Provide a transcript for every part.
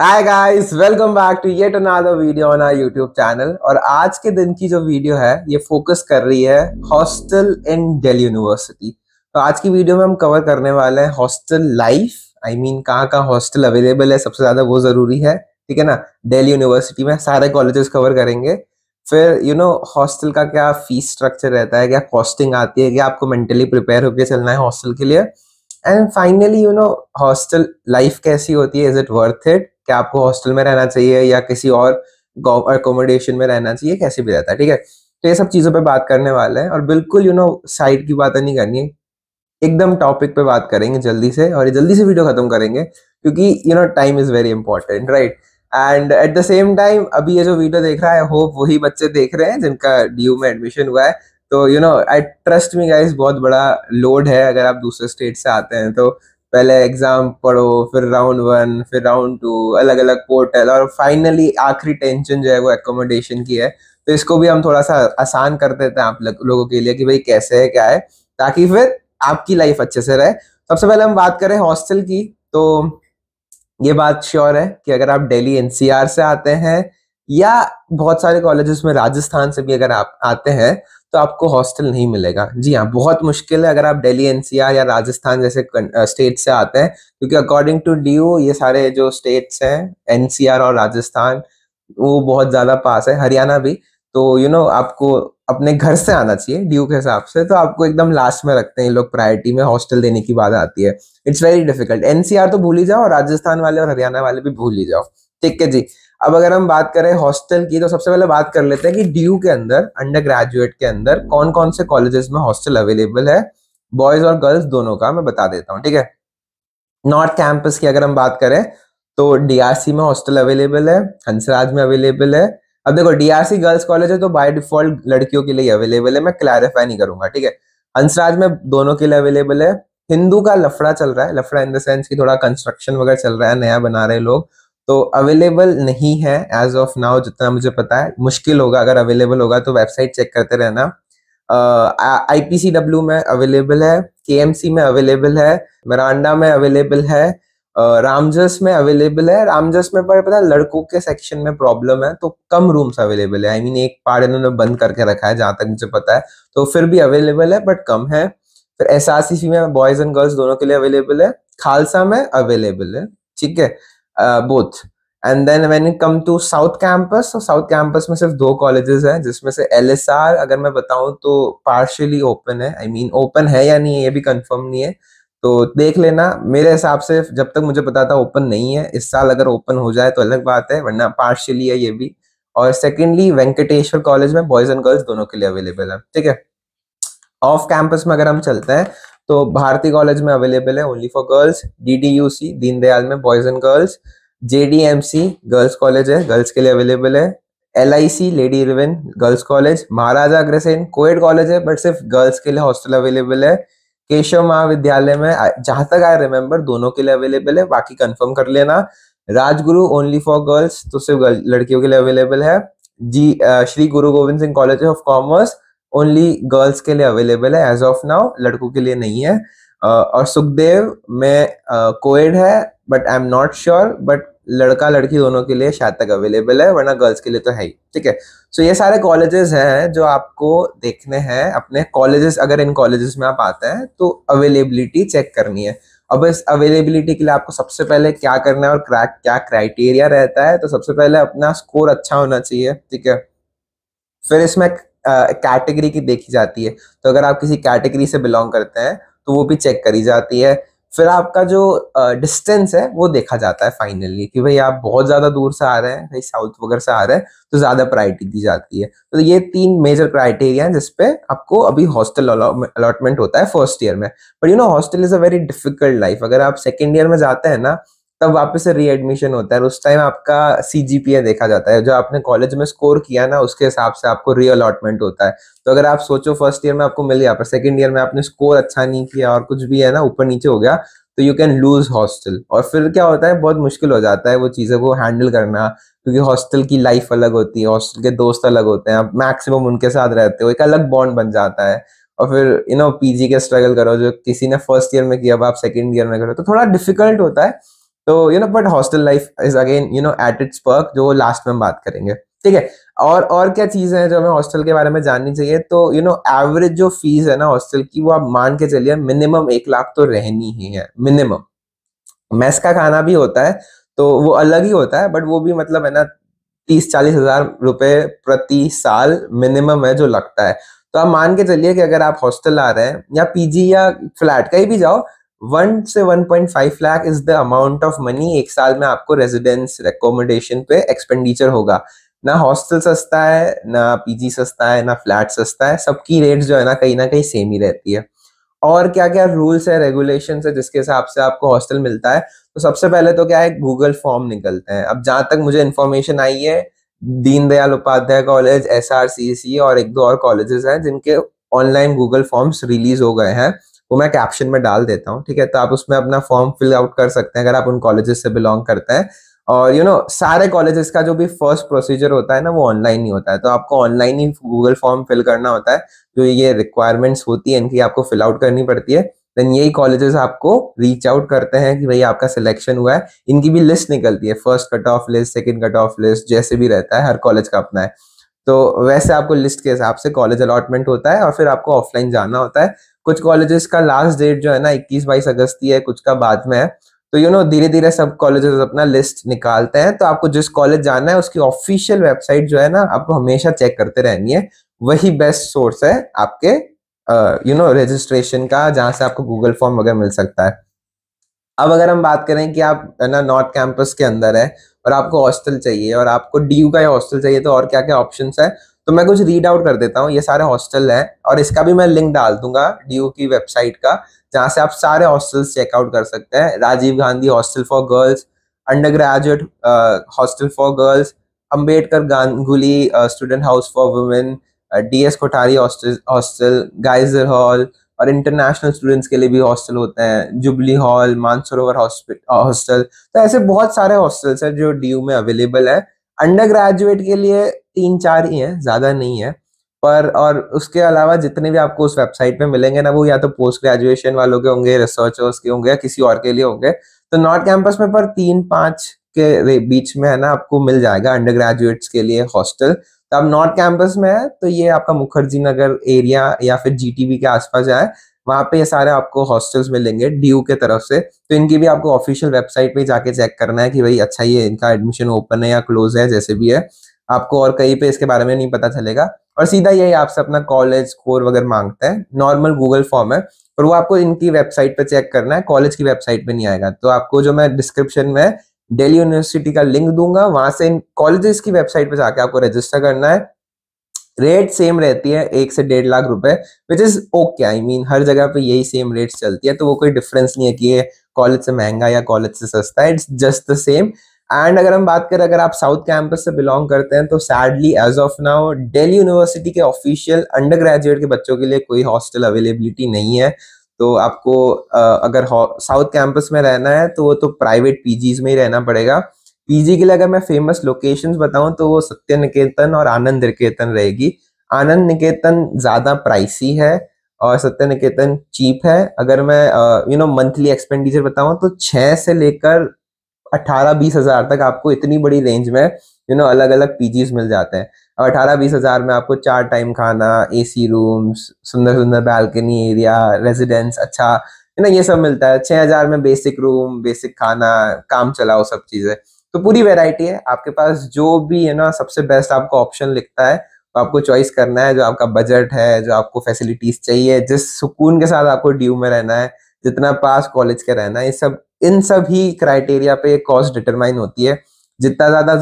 hi guys welcome back to yet another video on our YouTube channel और आज के दिन की जो वीडियो है ये फोकस कर रही है हॉस्टल इन दिल्ली यूनिवर्सिटी तो आज की वीडियो में हम कवर करने वाले हैं हॉस्टल लाइफ आई मीन कहाँ कहाँ हॉस्टल अवेलेबल है सबसे ज़्यादा वो ज़रूरी है ठीक है ना दिल्ली यूनिवर्सिटी में सारे कॉलेजेस कवर करेंगे फिर यू नो हॉस्टल का क्या फीस स्ट्रक्चर रहता है क्या कॉस्टिंग आती है क्या आपको मेंटली प्रिपेयर होकर चलना है हॉस्टल के लिए and finally you know hostel life कैसी होती है इज इट वर्थ इट क्या आपको हॉस्टल में रहना चाहिए या किसी और अकोमोडेशन में रहना चाहिए कैसे भी रहता है ठीक है तो ये सब चीज़ों पे बात करने वाला है और बिल्कुल यू नो साइड की बातें नहीं करनी एकदम टॉपिक पे बात करेंगे जल्दी से और जल्दी से वीडियो खत्म करेंगे क्योंकि you know time is very important right and at the same time अभी ये जो वीडियो देख रहा है होप वही बच्चे देख रहे हैं जिनका डी में एडमिशन हुआ है तो you know I trust me guys बहुत बड़ा लोड है अगर आप दूसरे स्टेट से आते हैं तो पहले एग्जाम पढ़ो फिर राउंड वन फिर राउंड टू अलग अलग पोर्टल और फाइनली आखिरी टेंशन जो है वो एकोमोडेशन की है तो इसको भी हम थोड़ा सा आसान कर देते हैं आप लोगों के लिए कि भाई कैसे है क्या है ताकि फिर आपकी लाइफ अच्छे से रहे सबसे पहले हम बात करें हॉस्टल की तो ये बात श्योर है कि अगर आप डेली एन से आते हैं या बहुत सारे कॉलेजेस में राजस्थान से भी अगर आप आते हैं तो आपको हॉस्टल नहीं मिलेगा जी हाँ बहुत मुश्किल है अगर आप दिल्ली एनसीआर या राजस्थान जैसे स्टेट से आते हैं क्योंकि अकॉर्डिंग टू डी ये सारे जो स्टेट्स हैं एनसीआर और राजस्थान वो बहुत ज़्यादा पास है हरियाणा भी तो यू you नो know, आपको अपने घर से आना चाहिए ड्यू के हिसाब से तो आपको एकदम लास्ट में रखते हैं लोग प्रायोरिटी में हॉस्टल देने की बात आती है इट्स वेरी डिफिकल्ट एनसीआर तो भूल ही जाओ राजस्थान वाले और हरियाणा वाले भी भूल ही जाओ ठीक है जी अब अगर हम बात करें हॉस्टल की तो सबसे पहले बात कर लेते हैं कि ड्यू के अंदर अंडर ग्रेजुएट के अंदर कौन कौन से कॉलेजेस में हॉस्टल अवेलेबल है बॉयज और गर्ल्स दोनों का मैं बता देता हूँ ठीक है नॉर्थ कैंपस की अगर हम बात करें तो डीआरसी में हॉस्टल अवेलेबल है हंसराज में अवेलेबल है अब देखो डीआरसी गर्ल्स कॉलेज है तो बाय डिफॉल्ट लड़कियों के लिए अवेलेबल है मैं क्लैरिफाई नहीं करूंगा ठीक है हंसराज में दोनों के लिए अवेलेबल है हिंदू का लफड़ा चल रहा है लफड़ा इन द सेंस की थोड़ा कंस्ट्रक्शन वगैरह चल रहा है नया बना रहे लोग तो अवेलेबल नहीं है एज ऑफ नाउ जितना मुझे पता है मुश्किल होगा अगर अवेलेबल होगा तो वेबसाइट चेक करते रहना आई पी सी डब्ल्यू में अवेलेबल है के एम सी में अवेलेबल है मरांडा में अवेलेबल है रामजस में अवेलेबल है रामजस में पर पता है लड़कों के सेक्शन में प्रॉब्लम है तो कम रूम्स अवेलेबल है आई I मीन mean, एक पार्ट इन्होंने बंद करके रखा है जहां तक मुझे पता है तो फिर भी अवेलेबल है बट कम है फिर एस में बॉयज एंड गर्ल्स दोनों के लिए अवेलेबल है खालसा में अवेलेबल है ठीक है both and then when it come to south campus तो साउथ कैंपस में सिर्फ दो कॉलेजेस हैं जिसमें से एल एस आर अगर मैं बताऊं तो पार्शियली ओपन है आई मीन ओपन है या नहीं ये भी कंफर्म नहीं है तो देख लेना मेरे हिसाब से जब तक मुझे पता था ओपन नहीं है इस साल अगर ओपन हो जाए तो अलग बात है वरना पार्शियली है ये भी और सेकेंडली वेंकटेश्वर कॉलेज में बॉयज एंड गर्ल्स दोनों के लिए अवेलेबल है ठीक है ऑफ कैंपस में अगर हम चलते हैं तो भारती कॉलेज में अवेलेबल है only for girls DDUC Deendayal में boys and girls JDMC girls college है गर्ल्स के लिए अवेलेबल है L I C lady Irwin girls college Maharaja Agrasen coed college है बट सिर्फ गर्ल्स के लिए हॉस्टल अवेलेबल है केशव महाविद्यालय में जहां तक आई रिमेम्बर दोनों के लिए अवेलेबल है बाकी कंफर्म कर लेना राजगुरु ओनली फॉर गर्ल्स तो सिर्फ लड़कियों के लिए अवेलेबल है जी Shri Guru Gobind Singh college of commerce only girls के लिए अवेलेबल है एज ऑफ नाउ लड़कों के लिए नहीं है uh, और सुखदेव में कोएड uh, है but I am not sure but लड़का लड़की दोनों के लिए शायद तक अवेलेबल है वरना गर्ल्स के लिए तो है ही ठीक है सो ये सारे कॉलेजेस हैं जो आपको देखने हैं अपने कॉलेजेस अगर इन कॉलेजेस में आप आते हैं तो अवेलेबिलिटी चेक करनी है अब इस अवेलेबिलिटी के लिए आपको सबसे पहले क्या करना है और क्रैक क्या क्राइटेरिया रहता है तो सबसे पहले अपना स्कोर अच्छा होना चाहिए ठीक है फिर इसमें कैटेगरी की देखी जाती है तो अगर आप किसी कैटेगरी से बिलोंग करते हैं तो वो भी चेक करी जाती है फिर आपका जो डिस्टेंस है वो देखा जाता है फाइनली कि भाई आप बहुत ज़्यादा दूर से आ रहे हैं भाई साउथ वगैरह से आ रहे हैं तो ज़्यादा प्रायोरिटी दी जाती है तो ये तीन मेजर क्राइटेरिया है जिसपे आपको अभी हॉस्टल अलॉटमेंट होता है फर्स्ट ईयर में but you know hostel is a very difficult life अगर आप सेकेंड ईयर में जाते हैं ना तब वापस से रीएडमिशन होता है और उस टाइम आपका सी देखा जाता है जो आपने कॉलेज में स्कोर किया ना उसके हिसाब से आपको री अलॉटमेंट होता है तो अगर आप सोचो फर्स्ट ईयर में आपको मिल गया पर सेकेंड ईयर में आपने स्कोर अच्छा नहीं किया और कुछ भी है ना ऊपर नीचे हो गया तो यू कैन लूज हॉस्टल और फिर क्या होता है बहुत मुश्किल हो जाता है वो चीज़ों को हैंडल करना क्योंकि हॉस्टल की लाइफ अलग होती है हॉस्टल के दोस्त अलग होते हैं आप मैक्सिमम उनके साथ रहते हो एक अलग बॉन्ड बन जाता है और फिर यू नो पीजी के स्ट्रगल करो जो किसी ने फर्स्ट ईयर में किया अब आप सेकेंड ईयर में करो तो थोड़ा डिफिकल्ट होता है तो you know but hostel life is again you know at its work जो लास्ट में हम बात करेंगे ठीक है और और क्या चीज़ें हैं जो हमें हॉस्टल के बारे में जाननी चाहिए तो यू नो एवरेज जो फीस है ना हॉस्टल की वो आप मान के चलिए मिनिमम एक लाख तो रहनी ही है मिनिमम मैस का खाना भी होता है तो वो अलग ही होता है बट वो भी मतलब है ना तीस चालीस हजार रुपए प्रति साल मिनिमम है जो लगता है तो आप मान के चलिए कि अगर आप हॉस्टल आ रहे हैं या पीजी या फ्लैट कहीं भी जाओ वन से one point five lakh is the amount of money एक साल में आपको रेजिडेंस एकोमोडेशन पे एक्सपेंडिचर होगा ना हॉस्टल सस्ता है ना पीजी सस्ता है ना फ्लैट सस्ता है सबकी रेट जो है ना कहीं ना कहीं सेम ही रहती है और क्या क्या रूल्स है रेगुलेशन है जिसके हिसाब से आपको हॉस्टल मिलता है तो सबसे पहले तो क्या है गूगल फॉर्म निकलते हैं अब जहां तक मुझे इन्फॉर्मेशन आई है दीनदयाल उपाध्याय कॉलेज एस और एक दो और कॉलेजेस हैं जिनके ऑनलाइन गूगल फॉर्म्स रिलीज हो गए हैं वो मैं कैप्शन में डाल देता हूँ ठीक है तो आप उसमें अपना फॉर्म फिल आउट कर सकते हैं अगर आप उन कॉलेजेस से बिलोंग करते हैं और यू you नो know, सारे कॉलेजेस का जो भी फर्स्ट प्रोसीजर होता है ना वो ऑनलाइन ही होता है तो आपको ऑनलाइन ही गूगल फॉर्म फिल करना होता है जो ये रिक्वायरमेंट्स होती है इनकी आपको फिल आउट करनी पड़ती है देन यही कॉलेजेस आपको रीच आउट करते हैं कि भाई आपका सिलेक्शन हुआ है इनकी भी लिस्ट निकलती है first cut off list second cut off list जैसे भी रहता है हर कॉलेज का अपना है तो वैसे आपको लिस्ट के हिसाब से कॉलेज अलॉटमेंट होता है और फिर आपको ऑफलाइन जाना होता है कुछ कॉलेजेस का लास्ट डेट जो है ना इक्कीस बाईस अगस्त की है कुछ का बाद में है तो यू नो धीरे धीरे सब कॉलेजेस अपना लिस्ट निकालते हैं तो आपको जिस कॉलेज जाना है उसकी ऑफिशियल वेबसाइट जो है ना आपको हमेशा चेक करते रहनी है वही बेस्ट सोर्स है आपके यू नो रजिस्ट्रेशन का जहां से आपको गूगल फॉर्म वगैरह मिल सकता है अब अगर हम बात करें कि आप है ना नॉर्थ कैंपस के अंदर है और आपको हॉस्टल चाहिए और आपको डी का हॉस्टल चाहिए तो और क्या क्या ऑप्शन है तो मैं कुछ रीड आउट कर देता हूँ ये सारे हॉस्टल हैं और इसका भी मैं लिंक डाल दूंगा डी की वेबसाइट का जहाँ से आप सारे हॉस्टल्स चेकआउट कर सकते हैं Rajiv Gandhi hostel for girls under graduate hostel for girls Ambedkar Ganguly student house for women D S Kothari hostel Gwyer hall और इंटरनेशनल स्टूडेंट्स के लिए भी हॉस्टल होते हैं जुबली हॉल मानसरोवर हॉस्टल तो ऐसे बहुत सारे हॉस्टल्स हैं जो डी में अवेलेबल है अंडर ग्रेजुएट के लिए तीन चार ही हैं ज़्यादा नहीं है पर और उसके अलावा जितने भी आपको उस वेबसाइट पे मिलेंगे ना वो या तो पोस्ट ग्रेजुएशन वालों के होंगे रिसर्चर्स के होंगे या किसी और के लिए होंगे तो नॉर्थ कैंपस में पर तीन पाँच के बीच में है ना आपको मिल जाएगा अंडर ग्रेजुएट्स के लिए हॉस्टल तो आप नॉर्थ कैंपस में है तो ये आपका मुखर्जी नगर एरिया या फिर जीटीबी के आसपास जाए वहां पे ये सारे आपको हॉस्टल्स मिलेंगे ड्यू के तरफ से तो इनकी भी आपको ऑफिशियल वेबसाइट पे जाके चेक करना है कि भाई अच्छा ये इनका एडमिशन ओपन है या क्लोज है जैसे भी है आपको और कहीं पे इसके बारे में नहीं पता चलेगा और सीधा यही आपसे अपना कॉलेज कोर वगैरह मांगता है नॉर्मल गूगल फॉर्म है पर वो आपको इनकी वेबसाइट पे चेक करना है कॉलेज की वेबसाइट पे नहीं आएगा तो आपको जो मैं डिस्क्रिप्शन में डेली यूनिवर्सिटी का लिंक दूंगा वहां से इन कॉलेजेस की वेबसाइट पे जाके आपको रजिस्टर करना है रेट सेम रहती है एक से डेढ़ लाख रुपए which is okay I mean हर जगह पे यही सेम रेट चलती है तो वो कोई डिफरेंस नहीं है कि ये कॉलेज से महंगा या कॉलेज से सस्ता है it's just the same and अगर हम बात करें अगर आप साउथ कैंपस से बिलोंग करते हैं तो sadly as of now Delhi university के ऑफिशियल अंडर ग्रेजुएट के बच्चों के लिए कोई हॉस्टल अवेलेबिलिटी नहीं है तो आपको अगर साउथ कैंपस में रहना है तो वो तो प्राइवेट पीजीज में ही रहना पड़ेगा पीजी के लिए अगर मैं फेमस लोकेशंस बताऊं तो वो सत्य निकेतन और आनंद निकेतन रहेगी आनंद निकेतन ज़्यादा प्राइसी है और सत्य निकेतन चीप है अगर मैं यू नो मंथली एक्सपेंडिचर बताऊं तो छह से लेकर अट्ठारह बीस हज़ार तक आपको इतनी बड़ी रेंज में यू नो अलग अलग पीजीज मिल जाते हैं और अठारह बीस हज़ार में आपको चार टाइम खाना ए सी रूम्स सुंदर सुंदर बालकनी एरिया रेजिडेंस अच्छा है ना ये सब मिलता है छः हज़ार में बेसिक रूम बेसिक खाना काम चलाओ सब चीज़ें तो पूरी वेराइटी है आपके पास जो भी है ना सबसे बेस्ट आपको ऑप्शन लिखता है तो आपको चॉइस करना है जो आपका बजट है जो आपको फैसिलिटीज चाहिए जिस सुकून के साथ आपको ड्यू में रहना है जितना पास कॉलेज के रहना है ये सब इन सब ही क्राइटेरिया पे कॉस्ट डिटरमाइन होती है जितना ज्यादा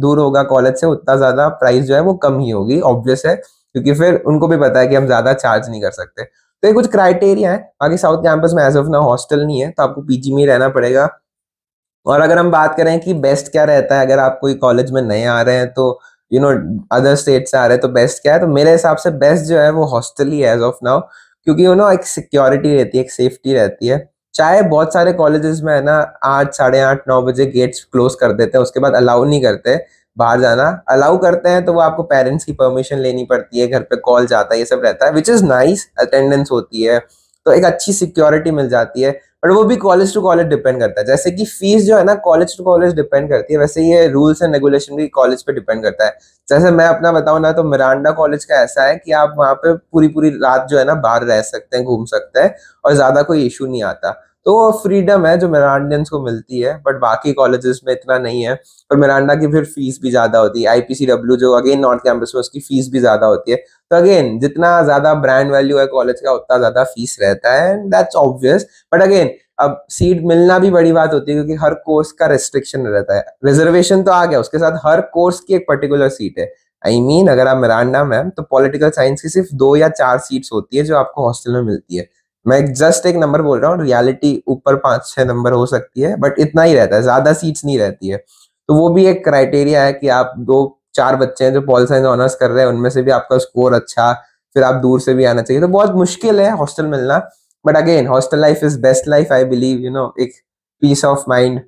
दूर होगा कॉलेज से उतना ज्यादा प्राइस जो है वो कम ही होगी ऑब्वियस है क्योंकि फिर उनको भी पता है कि हम ज्यादा चार्ज नहीं कर सकते तो ये कुछ क्राइटेरिया है बाकी साउथ कैंपस में एज ऑफ ना हॉस्टल नहीं है तो आपको पीजी में ही रहना पड़ेगा और अगर हम बात करें कि बेस्ट क्या रहता है अगर आप कोई कॉलेज में नए आ रहे हैं तो यू नो अदर स्टेट से आ रहे हैं तो बेस्ट क्या है तो मेरे हिसाब से बेस्ट जो है वो हॉस्टल ही एज ऑफ नाउ क्योंकि यू नो एक सिक्योरिटी रहती है एक सेफ्टी रहती है चाहे बहुत सारे कॉलेजेस में है ना आठ साढ़े आठ नौ बजे गेट्स क्लोज कर देते हैं उसके बाद अलाउ नहीं करते बाहर जाना अलाउ करते हैं तो वो आपको पेरेंट्स की परमिशन लेनी पड़ती है घर पे कॉल जाता है ये सब रहता है विच इज़ नाइस अटेंडेंस होती है तो एक अच्छी सिक्योरिटी मिल जाती है और वो भी कॉलेज टू कॉलेज डिपेंड करता है जैसे कि फीस जो है ना कॉलेज टू कॉलेज डिपेंड करती है वैसे ये रूल्स एंड रेगुलेशन भी कॉलेज पे डिपेंड करता है जैसे मैं अपना बताऊँ ना तो मिरांडा कॉलेज का ऐसा है कि आप वहाँ पे पूरी पूरी रात जो है ना बाहर रह सकते हैं घूम सकते हैं और ज़्यादा कोई इशू नहीं आता तो वो फ्रीडम है जो मेरांडियंस को मिलती है बट बाकी कॉलेजेस में इतना नहीं है और मेरांडा की फिर फीस भी ज्यादा होती है आईपीसीडब्ल्यू जो अगेन नॉर्थ कैंपस में उसकी फीस भी ज्यादा होती है तो अगेन जितना ज्यादा ब्रांड वैल्यू है कॉलेज का उतना ज्यादा फीस रहता है and that's obvious but again अब सीट मिलना भी बड़ी बात होती है क्योंकि हर कोर्स का रेस्ट्रिक्शन रहता है रिजर्वेशन तो आ गया उसके साथ हर कोर्स की एक पर्टिकुलर सीट है आई I मीन mean, अगर आप मिरांडा में तो पॉलिटिकल साइंस की सिर्फ दो या चार सीट्स होती है जो आपको हॉस्टल में मिलती है मैं जस्ट एक नंबर बोल रहा हूँ रियलिटी ऊपर पांच छह नंबर हो सकती है बट इतना ही रहता है ज्यादा सीट्स नहीं रहती है तो वो भी एक क्राइटेरिया है कि आप दो चार बच्चे हैं जो पॉल साइंस ऑनर्स कर रहे हैं उनमें से भी आपका स्कोर अच्छा फिर आप दूर से भी आना चाहिए तो बहुत मुश्किल है हॉस्टल मिलना but again hostel life is best life I believe you know एक पीस ऑफ माइंड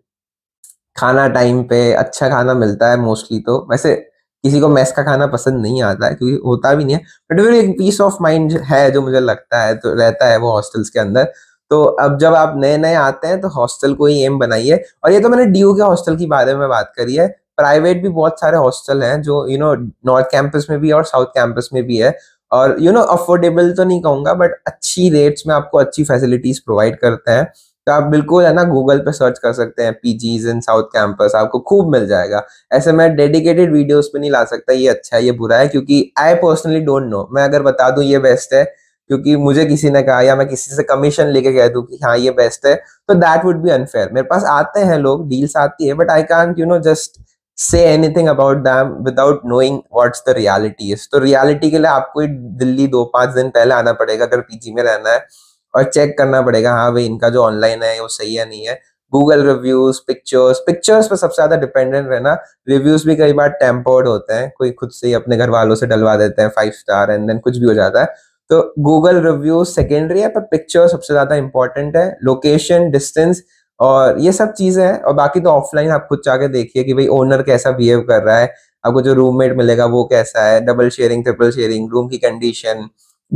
खाना टाइम पे अच्छा खाना मिलता है मोस्टली तो वैसे किसी को मैस का खाना पसंद नहीं आता है क्योंकि होता भी नहीं है बट फिर एक पीस ऑफ माइंड है जो मुझे लगता है तो रहता है वो हॉस्टल्स के अंदर तो अब जब आप नए नए आते हैं तो हॉस्टल को ही एम बनाइए और ये तो मैंने डी के हॉस्टल के बारे में बात करी है प्राइवेट भी बहुत सारे हॉस्टल हैं जो यू नो नॉर्थ कैंपस में भी है और साउथ कैंपस में भी है और यू नो अफोर्डेबल तो नहीं कहूँगा बट अच्छी रेट्स में आपको अच्छी फैसिलिटीज प्रोवाइड करते हैं तो आप बिल्कुल है ना गूगल पे सर्च कर सकते हैं पीजीज इन साउथ कैंपस आपको खूब मिल जाएगा ऐसे मैं डेडिकेटेड वीडियोस पे नहीं ला सकता ये अच्छा है ये बुरा है क्योंकि आई पर्सनली डोंट नो मैं अगर बता दूं ये बेस्ट है क्योंकि मुझे किसी ने कहा या मैं किसी से कमीशन लेके कह दूं कि हाँ ये बेस्ट है तो दैट वुड बी अनफेयर मेरे पास आते हैं लोग डील्स आती है but I can you know just say anything about them without knowing what's the reality is तो रियालिटी के लिए आपको दिल्ली दो पांच दिन पहले आना पड़ेगा अगर पीजी में रहना है और चेक करना पड़ेगा हाँ भाई इनका जो ऑनलाइन है वो सही है नहीं है गूगल रिव्यूज पिक्चर्स पिक्चर्स पर सबसे ज्यादा डिपेंडेंट रहना रिव्यूज भी कई बार टेम्पर्ड होते हैं कोई खुद से ही अपने घर वालों से डलवा देते हैं फाइव स्टार एंड देन कुछ भी हो जाता है तो गूगल रिव्यूज सेकेंडरी है पर पिक्चर सबसे ज्यादा इंपॉर्टेंट है लोकेशन डिस्टेंस और ये सब चीजें हैं और बाकी तो ऑफलाइन आप खुद जाके देखिए कि भाई ओनर कैसा बिहेव कर रहा है आपको जो रूममेट मिलेगा वो कैसा है double sharing triple sharing room की कंडीशन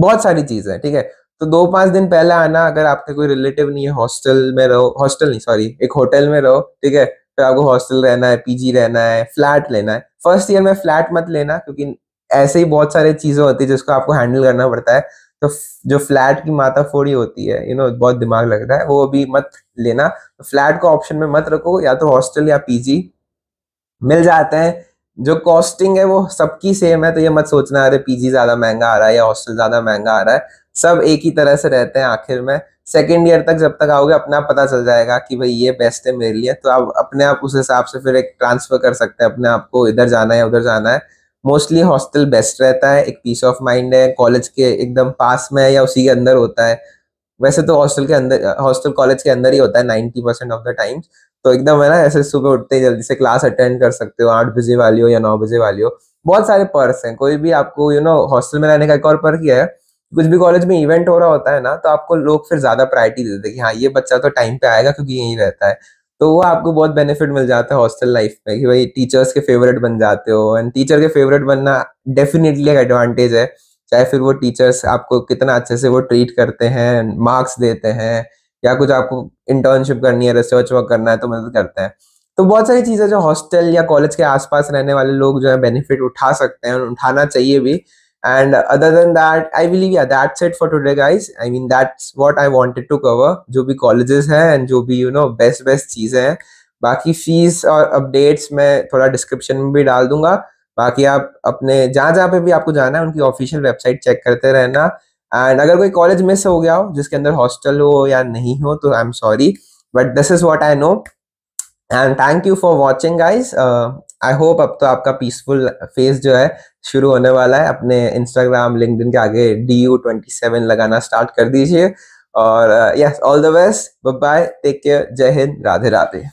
बहुत सारी चीजें हैं ठीक है तो दो पांच दिन पहले आना अगर आपके कोई रिलेटिव नहीं है हॉस्टल में रहो हॉस्टल नहीं सॉरी एक होटल में रहो ठीक है फिर आपको हॉस्टल रहना है पीजी रहना है फ्लैट लेना है फर्स्ट ईयर में फ्लैट मत लेना क्योंकि ऐसे ही बहुत सारी चीजें होती है जिसको आपको हैंडल करना पड़ता है तो जो फ्लैट की माता फोड़ी होती है यू you नो know, बहुत दिमाग लग रहा है वो अभी मत लेना तो फ्लैट को ऑप्शन में मत रखो या तो हॉस्टल या पीजी मिल जाते हैं जो कॉस्टिंग है वो सबकी सेम है तो ये मत सोचना अरे पीजी ज्यादा महंगा आ रहा है या हॉस्टल ज्यादा महंगा आ रहा है सब एक ही तरह से रहते हैं आखिर में सेकेंड ईयर तक जब तक आओगे अपने आप पता चल जाएगा कि भाई ये बेस्ट है मेरे लिए तो आप अपने आप उस हिसाब से फिर एक ट्रांसफर कर सकते हैं अपने आप को इधर जाना है उधर जाना है मोस्टली हॉस्टल बेस्ट रहता है एक पीस ऑफ माइंड है कॉलेज के एकदम पास में है या उसी के अंदर होता है वैसे तो हॉस्टल के अंदर हॉस्टल कॉलेज के अंदर ही होता है ninety percent of the times तो एकदम है ना ऐसे सुबह उठते ही जल्दी से क्लास अटेंड कर सकते हो आठ बजे वाली हो या नौ बजे वाली हो बहुत सारे पर्स हैं कोई भी आपको यू नो हॉस्टल में रहने का एक और पर्क ही है कुछ भी कॉलेज में इवेंट हो रहा होता है ना तो आपको लोग फिर ज्यादा प्रायोरिटी देते हैं कि हाँ ये बच्चा तो टाइम पे आएगा क्योंकि यही रहता है तो वो आपको बहुत बेनिफिट मिल जाता है हॉस्टल लाइफ में कि भाई टीचर्स के फेवरेट बन जाते हो एंड टीचर के फेवरेट बनना डेफिनेटली एक एडवांटेज है चाहे फिर वो टीचर्स आपको कितना अच्छे से वो ट्रीट करते हैं मार्क्स देते हैं या कुछ आपको इंटर्नशिप करनी है रिसर्च वर्क करना है तो मदद करते हैं तो बहुत सारी चीज़ें जो हॉस्टल या कॉलेज के आसपास रहने वाले लोग जो है बेनिफिट उठा सकते हैं उठाना चाहिए भी and other than that i believe yeah that's it for today guys i mean that's what i wanted to cover जो भी colleges हैं and जो भी you know best best चीजें हैं बाकी फीस और अपडेट्स मैं थोड़ा डिस्क्रिप्शन में भी डाल दूंगा बाकी आप अपने जहाँ जहाँ पे भी आपको जाना है उनकी ऑफिशियल वेबसाइट चेक करते रहना एंड अगर कोई कॉलेज मिस हो गया हो जिसके अंदर हॉस्टल हो या नहीं हो तो I am sorry but this is what I know and thank you for watching guys I hope अब तो आपका पीसफुल फेज जो है शुरू होने वाला है अपने इंस्टाग्राम लिंकड के आगे डी यू ट्वेंटी सेवन लगाना स्टार्ट कर दीजिए और yes all the best bye take care जय हिंद राधे राधे